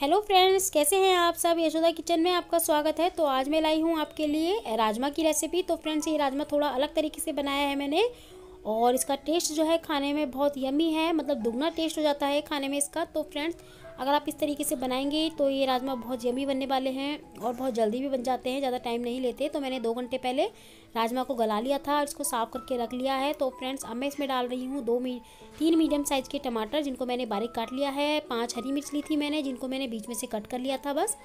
hello friends कैसे हैं आप सब यशोदा किचन में आपका स्वागत है तो आज मैं लाई हूँ आपके लिए राजमा की रेसिपी तो फ्रेंड्स ये राजमा थोड़ा अलग तरीके से बनाया है मैंने और इसका टेस्ट जो है खाने में बहुत यमी है मतलब दुगना टेस्ट हो जाता है खाने में इसका तो फ्रेंड्स अगर आप इस तरीके से बनाएंगे तो ये राजमा बहुत यमी बनने वाले हैं और बहुत जल्दी भी बन जाते हैं ज़्यादा टाइम नहीं लेते तो मैंने दो घंटे पहले राजमा को गला लिया था और इसको साफ़ करके रख लिया है तो फ्रेंड्स अब मैं इसमें डाल रही हूँ दो मी तीन मीडियम साइज़ के टमाटर जिनको मैंने बारीक काट लिया है पाँच हरी मिर्च ली थी मैंने जिनको मैंने बीच में से कट कर लिया था बस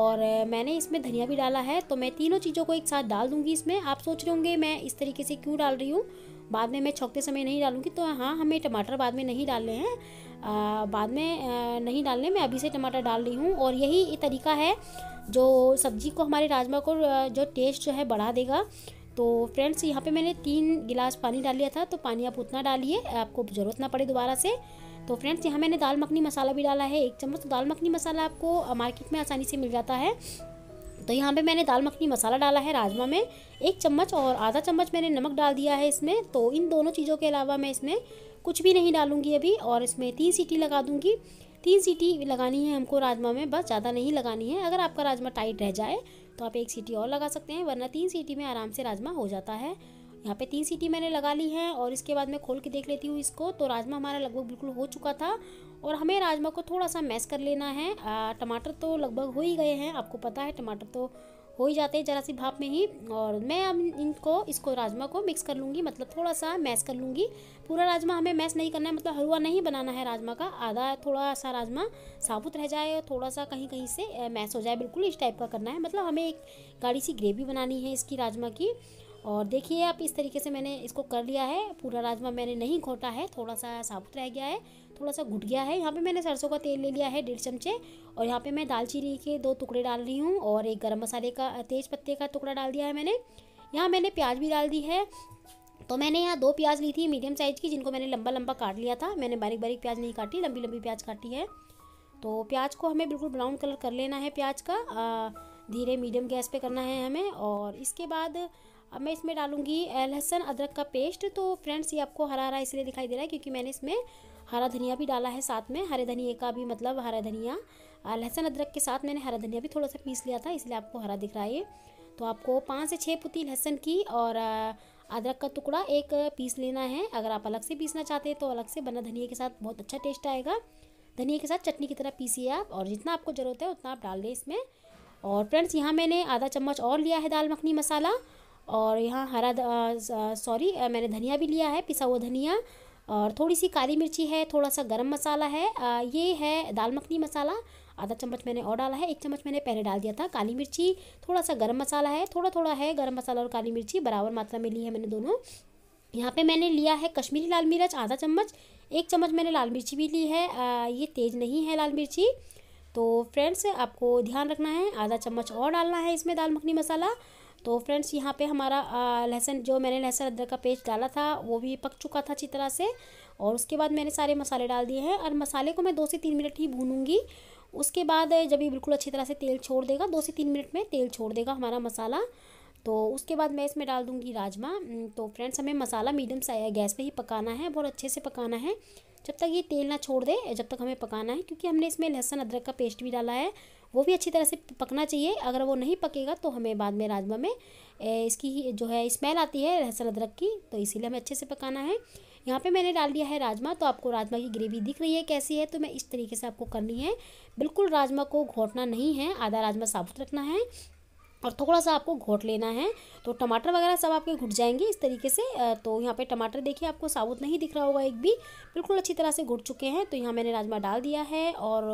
और मैंने इसमें धनिया भी डाला है तो मैं तीनों चीज़ों को एक साथ डाल दूँगी इसमें आप सोच रहे होंगे मैं इस तरीके से क्यों डाल रही हूँ बाद में मैं छोंकते समय नहीं डालूँगी तो हाँ हमें टमाटर बाद में नहीं डालने हैं बाद में आ, नहीं डालने मैं अभी से टमाटर डाल रही हूँ और यही तरीका है जो सब्जी को हमारे राजमा को जो टेस्ट जो है बढ़ा देगा तो फ्रेंड्स यहाँ पे मैंने तीन गिलास पानी डाल लिया था तो पानी आप उतना डालिए आपको ज़रूरत ना पड़े दोबारा से तो फ्रेंड्स यहाँ मैंने दाल मखनी मसाला भी डाला है एक चम्मच तो दाल मखनी मसाला आपको मार्केट में आसानी से मिल जाता है तो यहाँ पे मैंने दाल मखनी मसाला डाला है राजमा में एक चम्मच और आधा चम्मच मैंने नमक डाल दिया है इसमें तो इन दोनों चीज़ों के अलावा मैं इसमें कुछ भी नहीं डालूंगी अभी और इसमें तीन सीटी लगा दूंगी तीन सीटी लगानी है हमको राजमा में बस ज़्यादा नहीं लगानी है अगर आपका राजमा टाइट रह जाए तो आप एक सीटी और लगा सकते हैं वरना तीन सीटी में आराम से राजमा हो जाता है यहाँ पे तीन सीटी मैंने लगा ली हैं और इसके बाद मैं खोल के देख लेती हूँ इसको तो राजमा हमारा लगभग बिल्कुल हो चुका था और हमें राजमा को थोड़ा सा मैश कर लेना है टमाटर तो लगभग हो ही गए हैं आपको पता है टमाटर तो हो ही जाते हैं जरा सी भाप में ही और मैं अब इनको इसको राजमा को मिक्स कर लूँगी मतलब थोड़ा सा मैश कर लूँगी पूरा राजमा हमें मैश नहीं करना है मतलब हलवा नहीं बनाना है राजमा का आधा थोड़ा सा राजमा साबुत रह जाए और थोड़ा सा कहीं कहीं से मैश हो जाए बिल्कुल इस टाइप का करना है मतलब हमें एक गाढ़ी सी ग्रेवी बनानी है इसकी राजमा की और देखिए आप इस तरीके से मैंने इसको कर लिया है पूरा राजमा मैंने नहीं घोटा है थोड़ा सा साबुत रह गया है थोड़ा सा घुट गया है यहाँ पे मैंने सरसों का तेल ले लिया है डेढ़ चमचे और यहाँ पे मैं दालचीनी के दो टुकड़े डाल रही हूँ और एक गर्म मसाले का तेज़ पत्ते का टुकड़ा डाल दिया है मैंने यहाँ मैंने प्याज भी डाल दी है तो मैंने यहाँ दो प्याज ली थी मीडियम साइज़ की जिनको मैंने लंबा लंबा काट लिया था मैंने बारीक बारीक प्याज नहीं काटी लंबी लंबी प्याज काटी है तो प्याज को हमें बिल्कुल ब्राउन कलर कर लेना है प्याज का धीरे मीडियम गैस पे करना है हमें और इसके बाद अब मैं इसमें डालूँगी लहसुन अदरक का पेस्ट तो फ्रेंड्स ये आपको हरा हरा इसलिए दिखाई दे रहा है क्योंकि मैंने इसमें हरा धनिया भी डाला है साथ में हरे धनिए का भी मतलब हरा धनिया लहसुन अदरक के साथ मैंने हरा धनिया भी थोड़ा सा पीस लिया था इसलिए आपको हरा दिख रहा है तो आपको पाँच से छः पुती लहसुन की और अदरक का टुकड़ा एक पीस लेना है अगर आप अलग से पीसना चाहते हैं तो अलग से बना धनिया के साथ बहुत अच्छा टेस्ट आएगा धनिया के साथ चटनी की तरह पीसिए आप और जितना आपको ज़रूरत है उतना आप डाल दें इसमें और फ्रेंड्स यहाँ मैंने आधा चम्मच और लिया है दाल मखनी मसाला और यहाँ हरा सॉरी मैंने धनिया भी लिया है पिसा हुआ धनिया और थोड़ी सी काली मिर्ची है थोड़ा सा गरम मसाला है आ, ये है दाल मखनी मसाला आधा चम्मच मैंने और डाला है एक चम्मच मैंने पहले डाल दिया था काली मिर्ची थोड़ा सा गरम मसाला है थोड़ा थोड़ा है गरम मसाला और काली मिर्ची बराबर मात्रा में ली है मैंने दोनों यहाँ पे मैंने लिया है कश्मीरी लाल मिर्च आधा चम्मच एक चम्मच मैंने लाल मिर्ची भी ली है आ, ये तेज़ नहीं है लाल मिर्ची तो फ्रेंड्स आपको ध्यान रखना है आधा चम्मच और डालना है इसमें दाल मखनी मसाला तो फ्रेंड्स यहाँ पे हमारा लहसुन जो मैंने लहसुन अदरक का पेस्ट डाला था वो भी पक चुका था अच्छी तरह से और उसके बाद मैंने सारे मसाले डाल दिए हैं और मसाले को मैं दो से तीन मिनट ही भूनूंगी उसके बाद जब ये बिल्कुल अच्छी तरह से तेल छोड़ देगा दो से तीन मिनट में तेल छोड़ देगा हमारा मसाला तो उसके बाद मैं इसमें डाल दूँगी राजमा तो फ्रेंड्स हमें मसाला मीडियम सा गैस पर ही पकाना है बहुत अच्छे से पकाना है जब तक ये तेल ना छोड़ दे जब तक हमें पकाना है क्योंकि हमने इसमें लहसुन अदरक का पेस्ट भी डाला है वो भी अच्छी तरह से पकना चाहिए अगर वो नहीं पकेगा तो हमें बाद में राजमा में इसकी जो है स्मेल आती है लहसुन अदरक की तो इसीलिए हमें अच्छे से पकाना है यहाँ पे मैंने डाल दिया है राजमा तो आपको राजमा की ग्रेवी दिख रही है कैसी है तो मैं इस तरीके से आपको करनी है बिल्कुल राजमा को घोटना नहीं है आधा राजमा साबुत रखना है और थोड़ा सा आपको घोट लेना है तो टमाटर वगैरह सब आपके घुट जाएंगे इस तरीके से तो यहाँ पे टमाटर देखिए आपको साबुत नहीं दिख रहा होगा एक भी बिल्कुल अच्छी तरह से घुट चुके हैं तो यहाँ मैंने राजमा डाल दिया है और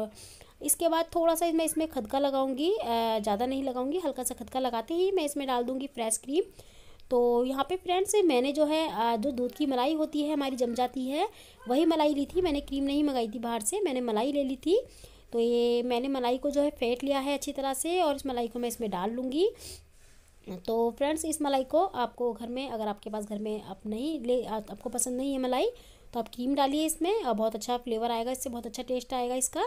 इसके बाद थोड़ा सा मैं इसमें खदका लगाऊंगी ज़्यादा नहीं लगाऊंगी हल्का सा खदका लगाते ही मैं इसमें डाल दूँगी फ्रेश क्रीम तो यहाँ पे फ्रेंड्स मैंने जो है जो दूध की मलाई होती है हमारी जम जाती है वही मलाई ली थी मैंने क्रीम नहीं मंगाई थी बाहर से मैंने मलाई ले ली थी तो ये मैंने मलाई को जो है फेंट लिया है अच्छी तरह से और इस मलाई को मैं इसमें डाल लूँगी तो फ्रेंड्स इस मलाई को आपको घर में अगर आपके पास घर में आप नहीं ले आपको पसंद नहीं है मलाई तो आप क्रीम डालिए इसमें और बहुत अच्छा फ्लेवर आएगा इससे बहुत अच्छा टेस्ट आएगा इसका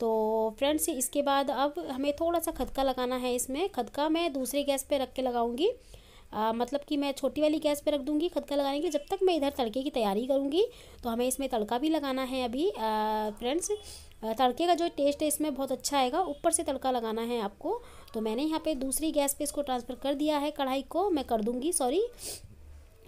तो फ्रेंड्स इसके बाद अब हमें थोड़ा सा खदका लगाना है इसमें खदका मैं दूसरे गैस पे रख के लगाऊंगी मतलब कि मैं छोटी वाली गैस पे रख दूंगी खदका लगाने के जब तक मैं इधर तड़के की तैयारी करूंगी तो हमें इसमें तड़का भी लगाना है अभी फ्रेंड्स तड़के का जो टेस्ट है इसमें बहुत अच्छा आएगा ऊपर से तड़का लगाना है आपको तो मैंने यहाँ पर दूसरी गैस पर इसको ट्रांसफ़र कर दिया है कढ़ाई को मैं कर दूँगी सॉरी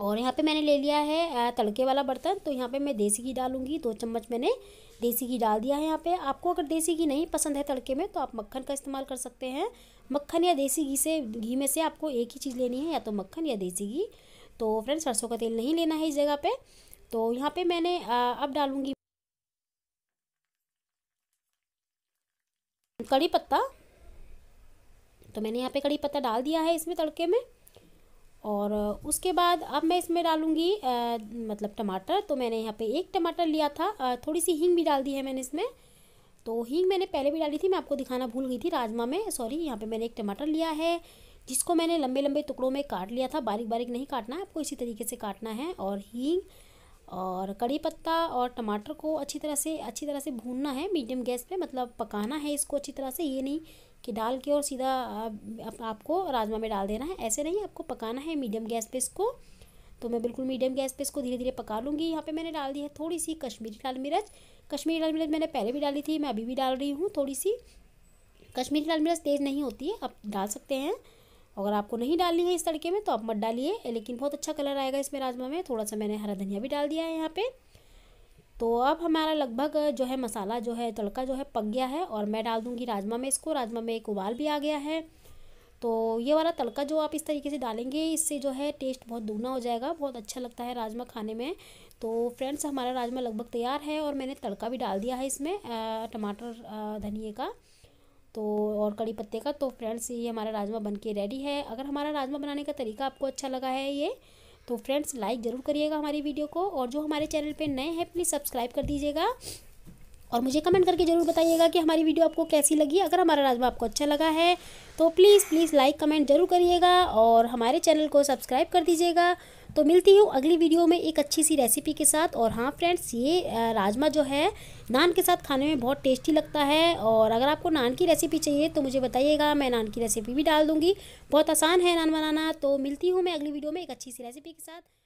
और यहाँ पर मैंने ले लिया है तड़के वाला बर्तन तो यहाँ पर मैं देसी घी डालूंगी दो चम्मच मैंने देसी घी डाल दिया है यहाँ पे आपको अगर देसी घी नहीं पसंद है तड़के में तो आप मक्खन का इस्तेमाल कर सकते हैं मक्खन या देसी घी से घी में से आपको एक ही चीज़ लेनी है या तो मक्खन या देसी घी तो फ्रेंड सरसों का तेल नहीं लेना है इस जगह पर तो यहाँ पर मैंने अब डालूँगी कड़ी पत्ता तो मैंने यहाँ पे कड़ी पत्ता डाल दिया है इसमें तड़के में और उसके बाद अब मैं इसमें डालूँगी मतलब टमाटर तो मैंने यहाँ पे एक टमाटर लिया था थोड़ी सी हींग भी डाल दी है मैंने इसमें तो हींग मैंने पहले भी डाली थी मैं आपको दिखाना भूल गई थी राजमा में सॉरी यहाँ पे मैंने एक टमाटर लिया है जिसको मैंने लंबे लंबे टुकड़ों में काट लिया था बारीक बारीक नहीं काटना है आपको इसी तरीके से काटना है और हींग और कड़ी पत्ता और टमाटर को अच्छी तरह से अच्छी तरह से भूनना है मीडियम गैस पे मतलब पकाना है इसको अच्छी तरह से ये नहीं कि डाल के और सीधा आप, आपको राजमा में डाल देना है ऐसे नहीं आपको पकाना है मीडियम गैस पे इसको तो मैं बिल्कुल मीडियम गैस पे इसको धीरे धीरे पका लूँगी यहाँ पे मैंने डाल दी है थोड़ी सी कश्मीरी लाल मिर्च कश्मीरी लाल मिर्च मैंने पहले भी डाली थी मैं अभी भी डाल रही हूँ थोड़ी सी कश्मीरी लाल मिर्च तेज़ नहीं होती है आप डाल सकते हैं अगर आपको नहीं डालनी है इस तड़के में तो आप मत डालिए लेकिन बहुत अच्छा कलर आएगा इसमें राजमा में थोड़ा सा मैंने हरा धनिया भी डाल दिया है यहाँ पे तो अब हमारा लगभग जो है मसाला जो है तड़का जो है पक गया है और मैं डाल दूँगी राजमा में इसको राजमा में एक उबाल भी आ गया है तो ये वाला तड़का जो आप इस तरीके से डालेंगे इससे जो है टेस्ट बहुत दूना हो जाएगा बहुत अच्छा लगता है राजमा खाने में तो फ्रेंड्स हमारा राजमा लगभग तैयार है और मैंने तड़का भी डाल दिया है इसमें टमाटर धनिए का तो और कड़ी पत्ते का तो फ्रेंड्स ये हमारा राजमा बनके रेडी है अगर हमारा राजमा बनाने का तरीका आपको अच्छा लगा है ये तो फ्रेंड्स लाइक ज़रूर करिएगा हमारी वीडियो को और जो हमारे चैनल पे नए हैं प्लीज़ सब्सक्राइब कर दीजिएगा और मुझे कमेंट करके ज़रूर बताइएगा कि हमारी वीडियो आपको कैसी लगी अगर हमारा राजमा आपको अच्छा लगा है तो प्लीज़ प्लीज़ लाइक कमेंट ज़रूर करिएगा और हमारे चैनल को सब्सक्राइब कर दीजिएगा तो मिलती हूँ अगली वीडियो में एक अच्छी सी रेसिपी के साथ और हाँ फ्रेंड्स ये राजमा जो है नान के साथ खाने में बहुत टेस्टी लगता है और अगर आपको नान की रेसिपी चाहिए तो मुझे बताइएगा मैं नान की रेसिपी भी डाल दूँगी बहुत आसान है नान बनाना तो मिलती हूँ मैं अगली वीडियो में एक अच्छी सी रेसिपी के साथ